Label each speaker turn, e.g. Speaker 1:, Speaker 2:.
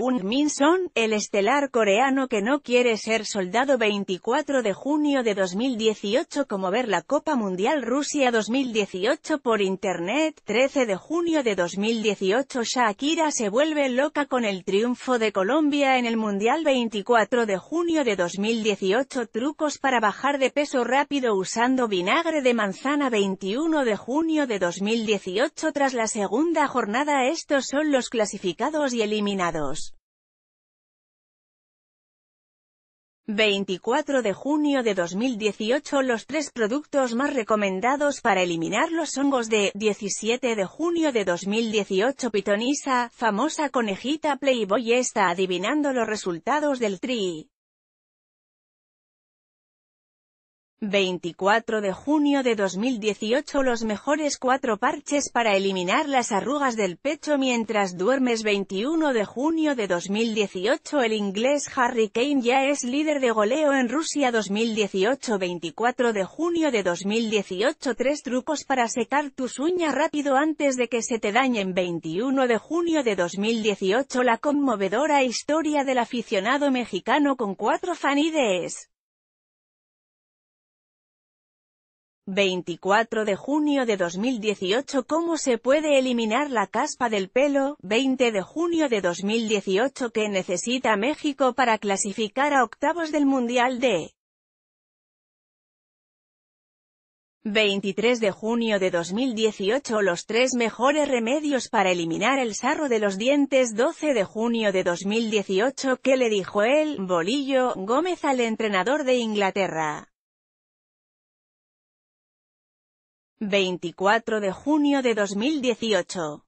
Speaker 1: Un Min Son, el estelar coreano que no quiere ser soldado 24 de junio de 2018 como ver la Copa Mundial Rusia 2018 por internet 13 de junio de 2018 Shakira se vuelve loca con el triunfo de Colombia en el Mundial 24 de junio de 2018 trucos para bajar de peso rápido usando vinagre de manzana 21 de junio de 2018 tras la segunda jornada estos son los clasificados y eliminados. 24 de junio de 2018 Los tres productos más recomendados para eliminar los hongos de 17 de junio de 2018 Pitonisa, famosa conejita Playboy está adivinando los resultados del tri. 24 de junio de 2018 Los mejores cuatro parches para eliminar las arrugas del pecho mientras duermes 21 de junio de 2018 El inglés Harry Kane ya es líder de goleo en Rusia 2018 24 de junio de 2018 tres trucos para secar tus uñas rápido antes de que se te dañen 21 de junio de 2018 La conmovedora historia del aficionado mexicano con cuatro fanides 24 de junio de 2018 ¿Cómo se puede eliminar la caspa del pelo? 20 de junio de 2018 ¿Qué necesita México para clasificar a octavos del Mundial de 23 de junio de 2018 Los tres mejores remedios para eliminar el sarro de los dientes 12 de junio de 2018 ¿Qué le dijo el Bolillo, Gómez al entrenador de Inglaterra? 24 de junio de 2018.